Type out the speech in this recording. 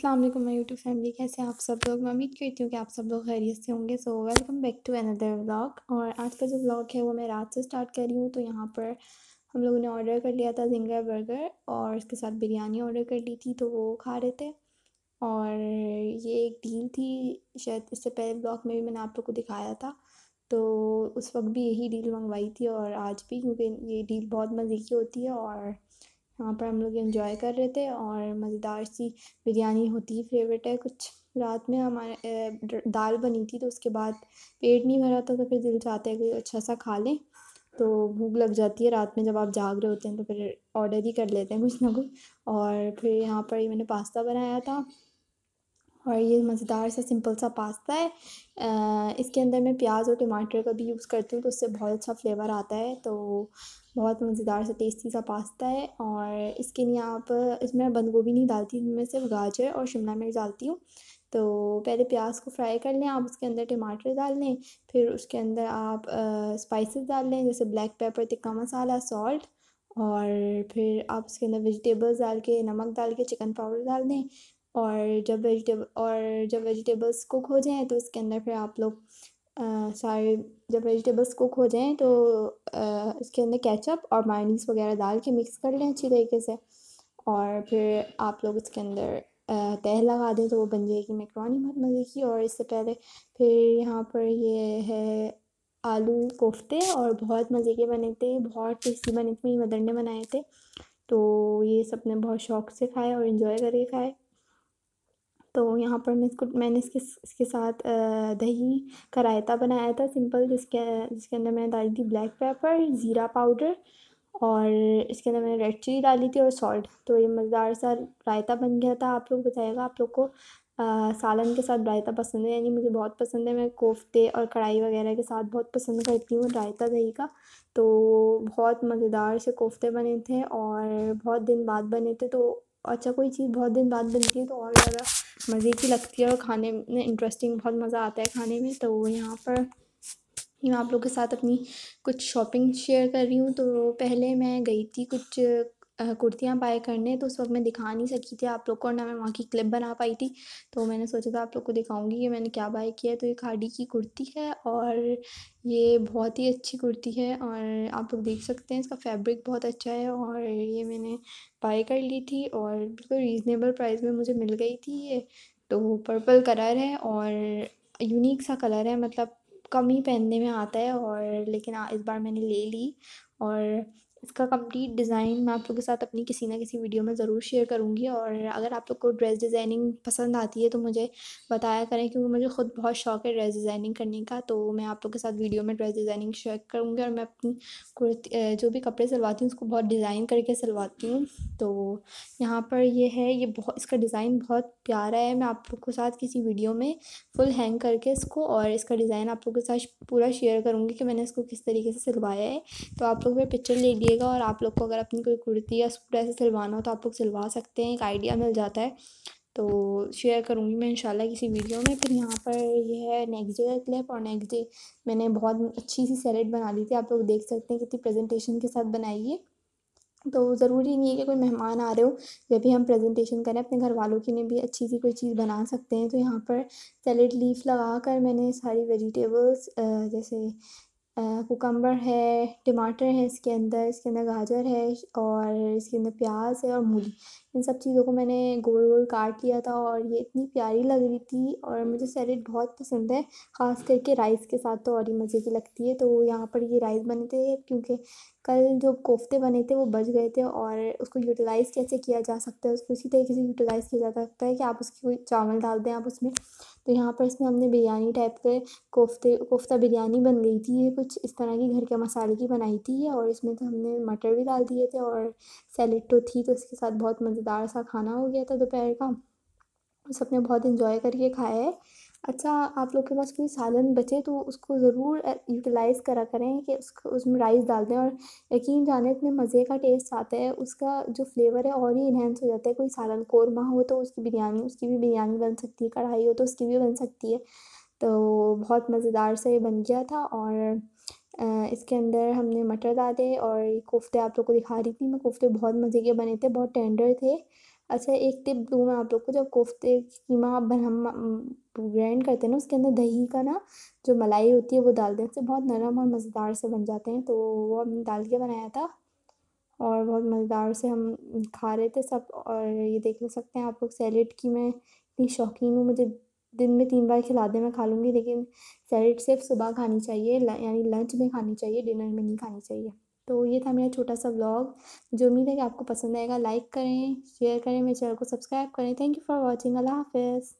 असलम मैं YouTube YouTube family कैसे आप सब लोग मैं उम्मीद करती हूँ कि आप सब लोग खैरियत से होंगे so welcome back to another vlog और आज का जो व्लॉग है वो मैं रात से स्टार्ट कर रही हूँ तो यहाँ पर हम लोगों ने ऑर्डर कर लिया था जिंगर बर्गर और इसके साथ बिरयानी ऑर्डर कर ली थी तो वो खा रहे थे और ये एक डील थी शायद इससे पहले ब्लॉग में भी मैंने आप लोग को दिखाया था तो उस वक्त भी यही डील मंगवाई थी और आज भी क्योंकि ये डील बहुत मज़े की होती है और वहाँ पर हम लोग इन्जॉय कर रहे थे और मज़ेदार सी बिरयानी होती ही फेवरेट है कुछ रात में हमारे दाल बनी थी तो उसके बाद पेट नहीं भरा था तो फिर दिल चाहता है कि अच्छा सा खा लें तो भूख लग जाती है रात में जब आप जाग रहे होते हैं तो फिर ऑर्डर ही कर लेते हैं कुछ ना कुछ और फिर यहाँ पर मैंने पास्ता बनाया था और ये मज़ेदार सा सिंपल सा पास्ता है आ, इसके अंदर मैं प्याज और टमाटर का भी यूज़ करती हूँ तो उससे बहुत अच्छा फ्लेवर आता है तो बहुत मज़ेदार सा टेस्टी सा पास्ता है और इसके लिए आप इसमें बंद गोभी नहीं डालती इसमें सिर्फ गाजर और शिमला मिर्च डालती हूँ तो पहले प्याज को फ्राई कर लें आप उसके अंदर टमाटर डाल लें फिर उसके अंदर आप स्पाइसेस डाल लें जैसे black pepper tikka masala salt और फिर आप उसके अंदर वेजिटेबल्स डाल के नमक डाल के चिकन पाउडर डाल दें और जब वेजिटेबल और जब वेजिटेबल्स कुक हो जाएँ तो उसके अंदर फिर आप लोग सारे जब वेजिटेबल्स कुक हो जाएँ तो इसके अंदर केचप और मायोनीज़ वगैरह डाल के मिक्स कर लें अच्छी तरीके से और फिर आप लोग इसके अंदर तह लगा दें तो वो बन जाएगी मैक्रोनी बहुत मज़े की और इससे पहले फिर यहाँ पर ये है आलू कोफ्ते और बहुत मज़े के बने थे बहुत टेस्टी बने थे मदर ने बनाए थे तो ये सब ने बहुत शौक़ से खाए और इन्जॉय करके खाए तो यहाँ पर मैं इसको मैंने इसके इसके साथ दही का रायता बनाया था सिंपल जिसके जिसके अंदर मैंने डाली थी ब्लैक पेपर ज़ीरा पाउडर और इसके अंदर मैंने रेड चिली डाली थी और सॉल्ट तो ये मज़ेदार सा रायता बन गया था आप लोग बताइएगा आप लोग को आ, सालन के साथ रायता पसंद है यानी मुझे बहुत पसंद है मैं कोफ्ते और कढ़ाई वगैरह के साथ बहुत पसंद करती हूँ रायता दही का तो बहुत मज़ेदार से कोफ्ते बने थे और बहुत दिन बाद बने थे तो अच्छा कोई चीज़ बहुत दिन बाद बनती है तो और ज़्यादा मज़े की लगती है और खाने में इंटरेस्टिंग बहुत मज़ा आता है खाने में तो यहाँ पर मैं आप लोगों के साथ अपनी कुछ शॉपिंग शेयर कर रही हूँ तो पहले मैं गई थी कुछ कुर्तियाँ बाय करने तो उस वक्त मैं दिखा नहीं सकी थी आप लोग को और ना मैं वहाँ की क्लिप बना पाई थी तो मैंने सोचा था आप लोग को दिखाऊंगी कि मैंने क्या बाय किया है तो ये खाडी की कुर्ती है और ये बहुत ही अच्छी कुर्ती है और आप लोग देख सकते हैं इसका फैब्रिक बहुत अच्छा है और ये मैंने बाय कर ली थी और बिल्कुल रीज़नेबल प्राइस में मुझे मिल गई थी ये तो पर्पल कलर है और यूनिक सा कलर है मतलब कम ही पहनने में आता है और लेकिन इस बार मैंने ले ली और इसका कंप्लीट डिज़ाइन मैं आप लोगों के साथ अपनी किसी ना किसी वीडियो में ज़रूर शेयर करूँगी और अगर आप लोग को ड्रेस डिज़ाइनिंग पसंद आती है तो मुझे बताया करें क्योंकि मुझे ख़ुद बहुत शौक है ड्रेस डिज़ाइनिंग करने का तो मैं आप लोगों के साथ वीडियो में ड्रेस डिज़ाइनिंग शेयर करूँगी और मैं अपनी कुर्ती जो भी कपड़े सिलवाती हूँ उसको बहुत डिज़ाइन करके सिलवाती हूँ तो यहाँ पर यह है ये बहुत इसका डिज़ाइन बहुत प्यारा है मैं आप लोग के साथ किसी वीडियो में फुल हैंग करके इसको और इसका डिज़ाइन आप लोग के साथ पूरा शेयर करूँगी कि मैंने इसको किस तरीके से सिलवाया है तो आप लोग मैं पिक्चर ले लिए कीजिएगा और आप लोग को अगर अपनी कोई कुर्ती या सूट ऐसे सिलवाना हो तो आप लोग सिलवा सकते हैं एक आइडिया मिल जाता है तो शेयर करूँगी मैं इंशाल्लाह किसी वीडियो में फिर यहाँ पर यह है नेक्स्ट डे का क्लिप और नेक्स्ट डे मैंने बहुत अच्छी सी सैलड बना ली थी आप लोग देख सकते हैं कितनी प्रेजेंटेशन के साथ बनाई है तो ज़रूरी नहीं है कि कोई मेहमान आ रहे हो जब भी हम प्रेजेंटेशन करें अपने घर वालों के लिए भी अच्छी सी कोई चीज़ बना सकते हैं तो यहाँ पर सैलेड लीफ लगा कर मैंने सारी वेजिटेबल्स जैसे कोकम्बर है टमाटर है इसके अंदर इसके अंदर गाजर है और इसके अंदर प्याज है और मूली इन सब चीज़ों को मैंने गोल गोल काट लिया था और ये इतनी प्यारी लग रही थी और मुझे सैलेड बहुत पसंद है ख़ास करके राइस के साथ तो और ही मज़े की लगती है तो यहाँ पर ये राइस बने थे क्योंकि कल जो कोफ्ते बने थे वो बच गए थे और उसको यूटिलाइज़ कैसे किया जा सकता है उसको इसी तरीके से यूटिलाइज़ किया जा सकता है कि आप उसकी कोई चावल डाल दें आप उसमें तो यहाँ पर इसमें हमने बिरयानी टाइप के कोफ्ते कोफ्ता बिरयानी बन गई थी कुछ इस तरह की घर के मसाले की बनाई थी और इसमें तो हमने मटर भी डाल दिए थे और सैलेड तो थी तो इसके साथ बहुत मज़ेदार सा खाना हो गया था दोपहर का सबने बहुत इन्जॉय करके खाया है अच्छा आप लोग के पास कोई सालन बचे तो उसको ज़रूर यूटिलाइज़ करा करें कि उसको उसमें राइस डाल दें और यकीन जाने इतने मज़े का टेस्ट आता है उसका जो फ्लेवर है और ही इन्हेंस हो जाता है कोई सालन कोरमा हो तो उसकी बिरयानी उसकी भी बिरयानी बन सकती है कढ़ाई हो तो उसकी भी बन सकती है तो बहुत मज़ेदार से बन गया था और इसके अंदर हमने मटर डाले और कोफ्ते आप लोग को दिखा रही थी मैं कोफ्ते बहुत मज़े के बने थे बहुत टेंडर थे अच्छा एक टिप दूँ मैं आप लोग को जब कोफ्ते कीमा आप हम ग्राइंड करते हैं ना उसके अंदर दही का ना जो मलाई होती है वो डाल दें उससे बहुत नरम और मज़ेदार से बन जाते हैं तो वो हमने डाल के बनाया था और बहुत मज़ेदार से हम खा रहे थे सब और ये देख ले सकते हैं आप लोग सैलेड की मैं इतनी शौकीन हूँ मुझे दिन में तीन बार खिला दें मैं खा लूँगी लेकिन सैलेड सिर्फ सुबह खानी चाहिए यानी लंच में खानी चाहिए डिनर में नहीं खानी चाहिए तो ये था मेरा छोटा सा ब्लॉग जो उम्मीद है कि आपको पसंद आएगा लाइक करें शेयर करें मेरे चैनल को सब्सक्राइब करें थैंक यू फॉर वॉचिंग अल्लाह हाफिज़